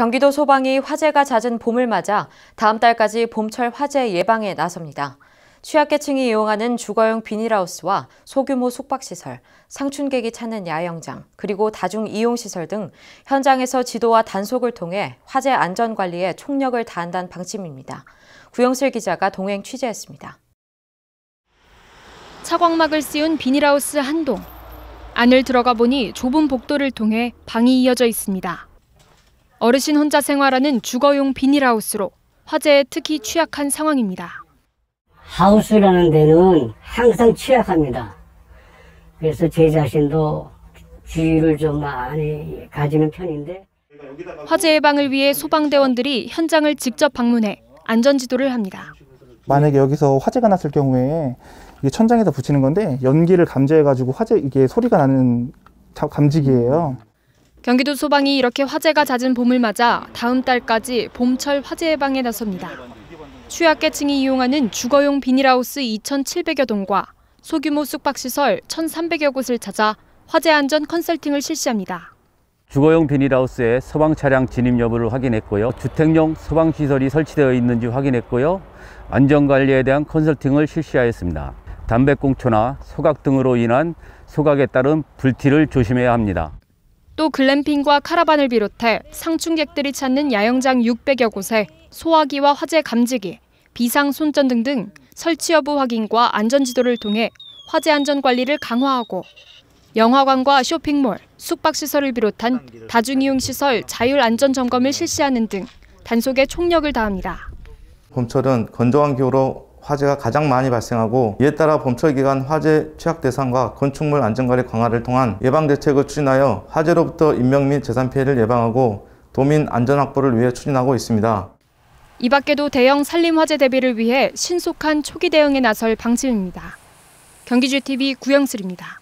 경기도 소방이 화재가 잦은 봄을 맞아 다음 달까지 봄철 화재 예방에 나섭니다. 취약계층이 이용하는 주거용 비닐하우스와 소규모 숙박시설, 상춘객이 찾는 야영장, 그리고 다중이용시설 등 현장에서 지도와 단속을 통해 화재 안전관리에 총력을 다한다는 방침입니다. 구영슬 기자가 동행 취재했습니다. 차광막을 씌운 비닐하우스 한 동. 안을 들어가 보니 좁은 복도를 통해 방이 이어져 있습니다. 어르신 혼자 생활하는 주거용 비닐하우스로 화재에 특히 취약한 상황입니다. 하우스라는 데는 항상 취약합니다. 그래서 제 자신도 주의를 좀 많이 가지는 편인데. 화재 예방을 위해 소방대원들이 현장을 직접 방문해 안전지도를 합니다. 만약에 여기서 화재가 났을 경우에 이게 천장에다 붙이는 건데 연기를 감지해가지고 화재 이게 소리가 나는 감지기예요. 경기도 소방이 이렇게 화재가 잦은 봄을 맞아 다음 달까지 봄철 화재 예방에 나섭니다. 취약계층이 이용하는 주거용 비닐하우스 2,700여 동과 소규모 숙박시설 1,300여 곳을 찾아 화재 안전 컨설팅을 실시합니다. 주거용 비닐하우스에 소방 차량 진입 여부를 확인했고요. 주택용 소방 시설이 설치되어 있는지 확인했고요. 안전 관리에 대한 컨설팅을 실시하였습니다. 담배꽁초나 소각 등으로 인한 소각에 따른 불티를 조심해야 합니다. 또 글램핑과 카라반을 비롯해 상충객들이 찾는 야영장 600여 곳에 소화기와 화재 감지기, 비상 손전 등등 설치 여부 확인과 안전 지도를 통해 화재 안전 관리를 강화하고 영화관과 쇼핑몰, 숙박시설을 비롯한 다중이용시설 자율 안전 점검을 실시하는 등 단속에 총력을 다합니다. 봄철은 건조한 겨울로 화재가 가장 많이 발생하고 이에 따라 범철기간 화재 취약 대상과 건축물 안전관리 강화를 통한 예방대책을 추진하여 화재로부터 인명 및 재산 피해를 예방하고 도민 안전 확보를 위해 추진하고 있습니다. 이 밖에도 대형 산림화재 대비를 위해 신속한 초기 대응에 나설 방침입니다. 경기주TV 구영슬입니다.